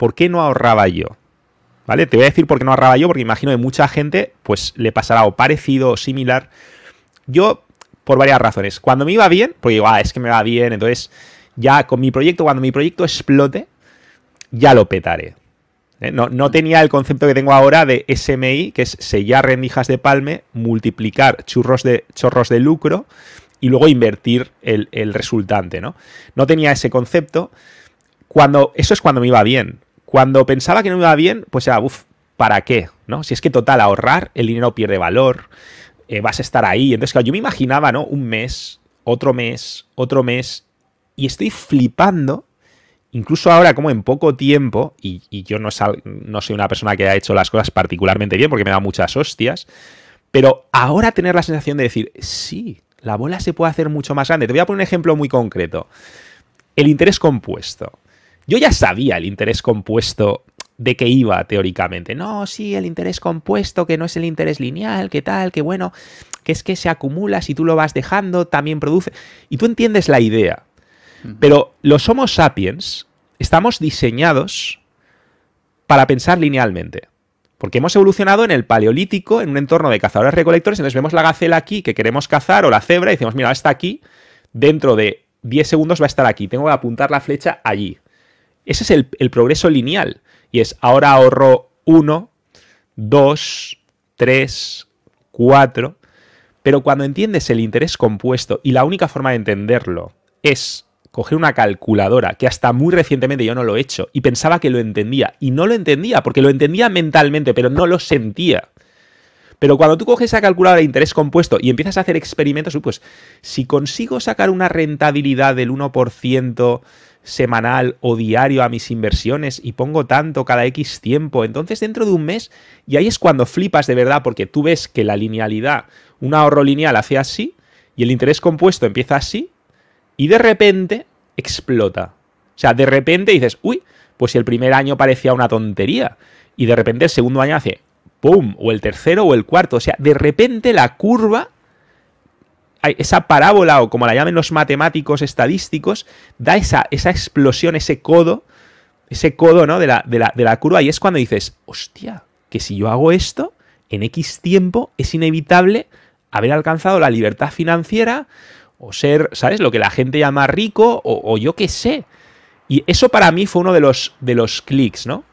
¿por qué no ahorraba yo? ¿Vale? Te voy a decir por qué no ahorraba yo, porque imagino que mucha gente pues le pasará o parecido o similar. Yo, por varias razones. Cuando me iba bien, porque digo, ah, es que me va bien, entonces ya con mi proyecto, cuando mi proyecto explote, ya lo petaré. ¿eh? No, tenía el concepto que tengo ahora de SMI, que es sellar rendijas de palme, multiplicar churros de, chorros de lucro y luego invertir el, resultante, ¿no? No tenía ese concepto. Cuando, eso es cuando me iba bien. Cuando pensaba que no me iba bien, pues era, uff, ¿para qué? ¿No? Si es que total, ahorrar, el dinero pierde valor, eh, vas a estar ahí. Entonces, claro, yo me imaginaba, ¿no? Un mes, otro mes, otro mes, y estoy flipando incluso ahora como en poco tiempo, y, yo no, no, soy una persona que ha hecho las cosas particularmente bien porque me da muchas hostias, pero ahora tener la sensación de decir, sí, la bola se puede hacer mucho más grande. Te voy a poner un ejemplo muy concreto. El interés compuesto. Yo ya sabía el interés compuesto de qué iba teóricamente. No, sí, el interés compuesto, que no es el interés lineal, que tal, que bueno, que es que se acumula, si tú lo vas dejando, también produce. Y tú entiendes la idea. Pero los Homo sapiens estamos diseñados para pensar linealmente. Porque hemos evolucionado en el paleolítico, en un entorno de cazadores-recolectores, entonces vemos la gacela aquí que queremos cazar o la cebra y decimos, mira, está aquí, dentro de 10 segundos va a estar aquí, tengo que apuntar la flecha allí. Ese es el, progreso lineal. Y es, ahora ahorro 1, 2, 3, 4. Pero cuando entiendes el interés compuesto, y la única forma de entenderlo es coger una calculadora, que hasta muy recientemente yo no lo he hecho, y pensaba que lo entendía, y no lo entendía, porque lo entendía mentalmente, pero no lo sentía. Pero cuando tú coges esa calculadora de interés compuesto y empiezas a hacer experimentos, pues si consigo sacar una rentabilidad del 1% semanal o diario a mis inversiones y pongo tanto cada X tiempo. Entonces dentro de un mes, y ahí es cuando flipas de verdad, porque tú ves que la linealidad, un ahorro lineal hace así, y el interés compuesto empieza así, y de repente explota. O sea, de repente dices, uy, pues el primer año parecía una tontería, y de repente el segundo año hace, ¡pum! O el tercero o el cuarto. O sea, de repente la curva esa parábola o como la llamen los matemáticos estadísticos, da esa, esa explosión, ese codo, ese codo, ¿no? De la, de, la, de la curva y es cuando dices, hostia, que si yo hago esto, en X tiempo es inevitable haber alcanzado la libertad financiera o ser, ¿sabes? Lo que la gente llama rico o, yo qué sé. Y eso para mí fue uno de los, de los clics, ¿no?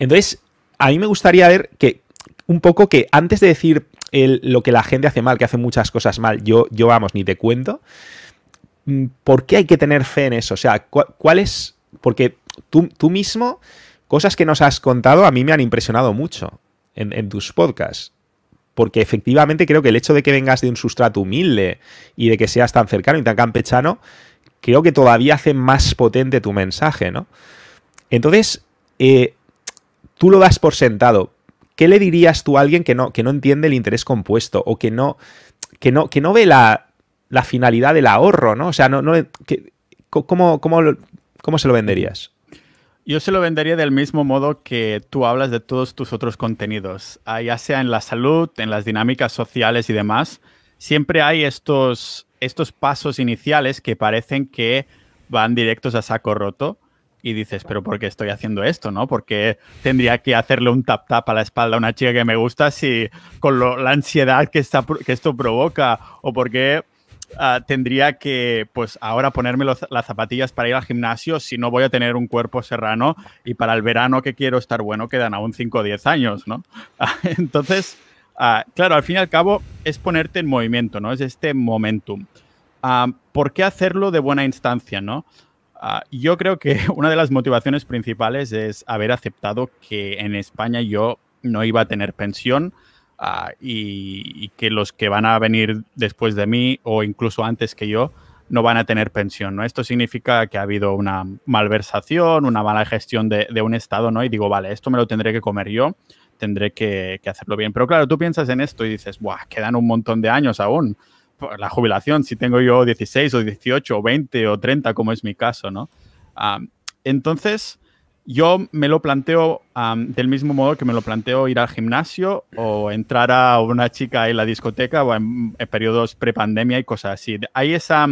Entonces, a mí me gustaría ver que un poco que antes de decir lo que la gente hace mal, que hace muchas cosas mal, yo, yo vamos, ni te cuento. Mm, ¿Por qué hay que tener fe en eso? O sea, ¿cuál, es? Porque tú, tú, mismo, cosas que nos has contado a mí me han impresionado mucho en, tus podcasts. Porque efectivamente creo que el hecho de que vengas de un sustrato humilde y de que seas tan cercano y tan campechano, creo que todavía hace más potente tu mensaje, ¿no? Entonces, eh, tú lo das por sentado, ¿Qué le dirías tú a alguien que no, que no entiende el interés compuesto o que no, que no, que no ve la, finalidad del ahorro, ¿no? O sea, no, no ¿cómo, se lo venderías? Yo se lo vendería del mismo modo que tú hablas de todos tus otros contenidos, ah, ya sea en la salud, en las dinámicas sociales y demás. Siempre hay estos, estos pasos iniciales que parecen que van directos a saco roto, y dices, pero ¿por qué estoy haciendo esto? ¿no? ¿Por qué tendría que hacerle un tap tap a la espalda a una chica que me gusta si con lo, la ansiedad que, está, esto provoca? ¿O por qué ah, tendría que, pues ahora ponerme las zapatillas para ir al gimnasio si no voy a tener un cuerpo serrano y para el verano que quiero estar bueno quedan aún 5 o 10 años, ¿no? Ah, entonces, ah, claro, al fin y al cabo es ponerte en movimiento, ¿no? Es este momentum. ¿Por qué hacerlo de buena instancia, no? Ah, yo creo que una de las motivaciones principales es haber aceptado que en España yo no iba a tener pensión ah, y, que los que van a venir después de mí o incluso antes que yo no van a tener pensión. ¿no? Esto significa que ha habido una malversación, una mala gestión de, un Estado, ¿no? Y digo, vale, esto me lo tendré que comer yo, tendré que, hacerlo bien. Pero claro, tú piensas en esto y dices, guau, quedan un montón de años aún la jubilación, si tengo yo 16 o 18 o 20 o 30, como es mi caso, ¿no? entonces, yo me lo planteo del mismo modo que me lo planteo ir al gimnasio o entrar a una chica en la discoteca o en, periodos prepandemia y cosas así. Hay esa,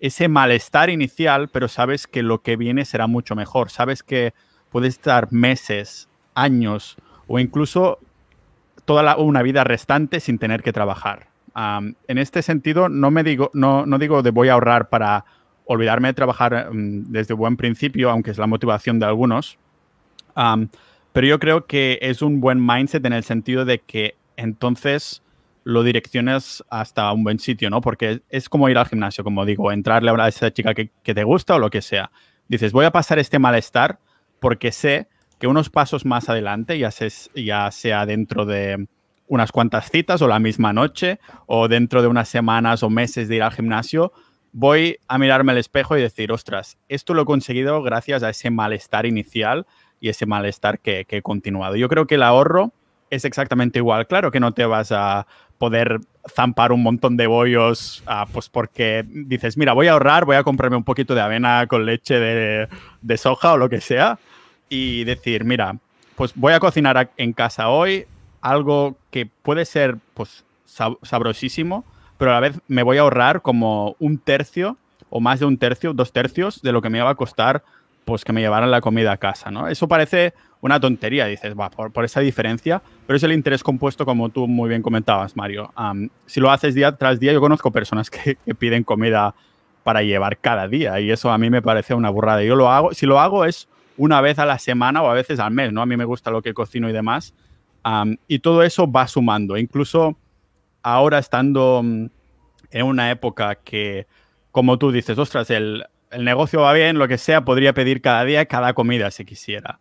ese malestar inicial, pero sabes que lo que viene será mucho mejor. Sabes que puedes estar meses, años o incluso toda una vida restante sin tener que trabajar en este sentido, no me digo, no, no digo de voy a ahorrar para olvidarme de trabajar mm, desde buen principio, aunque es la motivación de algunos. pero yo creo que es un buen mindset en el sentido de que entonces lo direcciones hasta un buen sitio, ¿no? Porque es como ir al gimnasio, como digo, entrarle a esa chica que, te gusta o lo que sea. Dices, voy a pasar este malestar porque sé que unos pasos más adelante, ya, se, ya sea dentro de unas cuantas citas o la misma noche o dentro de unas semanas o meses de ir al gimnasio, voy a mirarme al espejo y decir, ostras, esto lo he conseguido gracias a ese malestar inicial y ese malestar que, he continuado. Yo creo que el ahorro es exactamente igual. Claro que no te vas a poder zampar un montón de bollos, ah, pues porque dices, mira, voy a ahorrar, voy a comprarme un poquito de avena con leche de soja o lo que sea, y decir, mira, pues voy a cocinar en casa hoy, algo que puede ser pues, sabrosísimo, pero a la vez me voy a ahorrar como un tercio o más de un tercio, dos tercios de lo que me iba a costar pues que me llevaran la comida a casa, ¿no? Eso parece una tontería, dices, va, por, esa diferencia, pero es el interés compuesto como tú muy bien comentabas, Mario. si lo haces día tras día, yo conozco personas que, que, piden comida para llevar cada día y eso a mí me parece una burrada. Yo lo hago, si lo hago es una vez a la semana o a veces al mes, ¿no? A mí me gusta lo que cocino y demás, y todo eso va sumando. Incluso ahora estando mm, en una época que, como tú dices, ostras, el, negocio va bien, lo que sea, podría pedir cada día, cada comida si quisiera.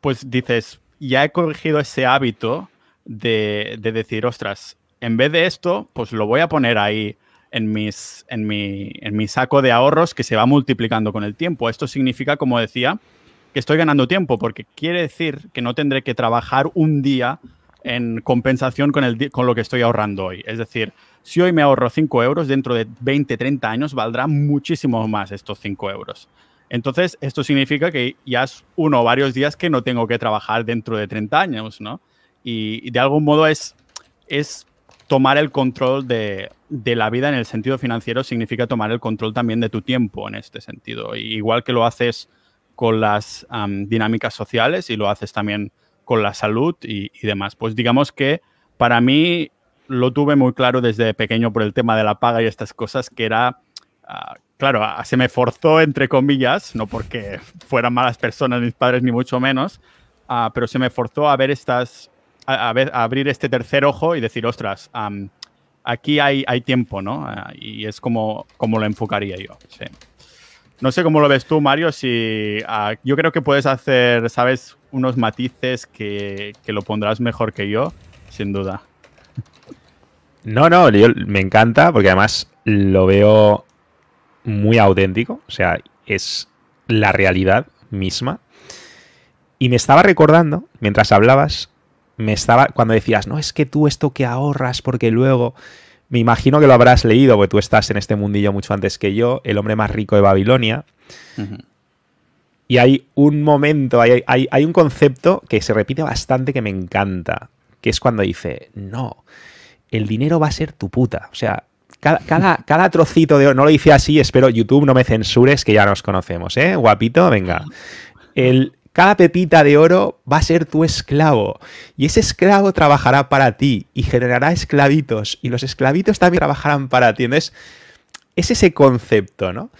pues dices, ya he corregido ese hábito de, decir, ostras, en vez de esto, pues lo voy a poner ahí en mi saco de ahorros que se va multiplicando con el tiempo. Esto significa, como decía, que estoy ganando tiempo, porque quiere decir que no tendré que trabajar un día en compensación con, el, con lo que estoy ahorrando hoy. Es decir, si hoy me ahorro 5 euros, dentro de 20, 30 años valdrán muchísimo más estos 5 euros. Entonces, esto significa que ya es uno o varios días que no tengo que trabajar dentro de 30 años, ¿no? Y, de algún modo es, es tomar el control de, la vida en el sentido financiero, significa tomar el control también de tu tiempo en este sentido. igual que lo haces con las dinámicas sociales y lo haces también con la salud y, demás. Pues digamos que para mí lo tuve muy claro desde pequeño por el tema de la paga y estas cosas, que era, ah, claro, se me forzó entre comillas, no porque fueran malas personas mis padres ni mucho menos, ah, pero se me forzó a ver estas, a, ver, abrir este tercer ojo y decir, ostras, aquí hay, hay tiempo, ¿no? Ah, y es como, como lo enfocaría yo. Sí. No sé cómo lo ves tú, Mario, si ah, yo creo que puedes hacer, sabes, unos matices que, lo pondrás mejor que yo, sin duda. No, no, me encanta porque además lo veo muy auténtico, o sea, es la realidad misma. Y me estaba recordando, mientras hablabas, me estaba, cuando decías, no, es que tú esto que ahorras porque luego... Me imagino que lo habrás leído, porque tú estás en este mundillo mucho antes que yo, El hombre más rico de Babilonia. Y hay un momento, hay, un concepto que se repite bastante que me encanta, que es cuando dice, no, el dinero va a ser tu puta. O sea, cada, cada, trocito de... No lo hice así, espero YouTube no me censures, que ya nos conocemos, ¿eh? Guapito, venga. El, cada pepita de oro va a ser tu esclavo y ese esclavo trabajará para ti y generará esclavitos y los esclavitos también trabajarán para ti. Entonces, es ese concepto, ¿no?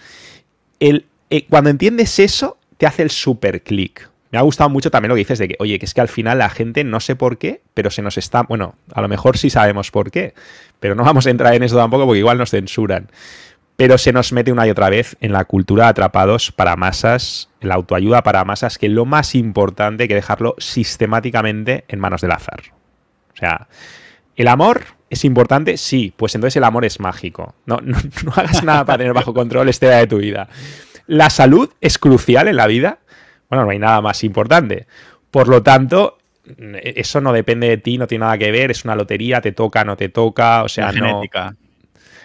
El, eh, cuando entiendes eso, te hace el super clic. Me ha gustado mucho también lo que dices de que, oye, que es que al final la gente no sé por qué, pero se nos está, bueno, a lo mejor sí sabemos por qué, pero no vamos a entrar en eso tampoco porque igual nos censuran pero se nos mete una y otra vez en la cultura atrapados para masas, la autoayuda para masas, que lo más importante que dejarlo sistemáticamente en manos del azar. O sea, el amor es importante, sí, pues entonces el amor es mágico. No, no, hagas nada para tener bajo control este día de tu vida. La salud es crucial en la vida. Bueno, no hay nada más importante. Por lo tanto, eso no depende de ti, no tiene nada que ver, es una lotería, te toca, no te toca, o sea, no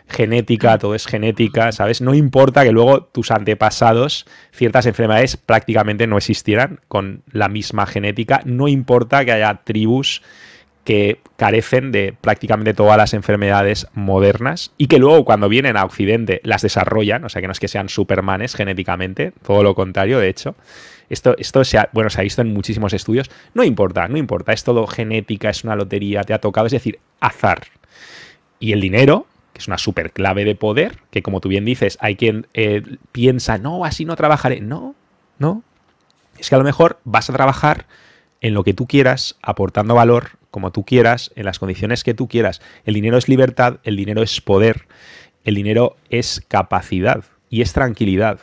genética, todo es genética, ¿sabes? No importa que luego tus antepasados, ciertas enfermedades prácticamente no existieran con la misma genética, no importa que haya tribus que carecen de prácticamente todas las enfermedades modernas y que luego cuando vienen a Occidente las desarrollan, o sea que no es que sean supermanes genéticamente, todo lo contrario, de hecho. Esto, esto se, bueno, se ha visto en muchísimos estudios. No importa, no importa, es todo genética, es una lotería, te ha tocado, es decir, azar. Y el dinero, que es una super clave de poder, que como tú bien dices, hay quien eh, piensa, no, así no trabajaré. No, no. Es que a lo mejor vas a trabajar en lo que tú quieras, aportando valor como tú quieras, en las condiciones que tú quieras. El dinero es libertad, el dinero es poder, el dinero es capacidad y es tranquilidad.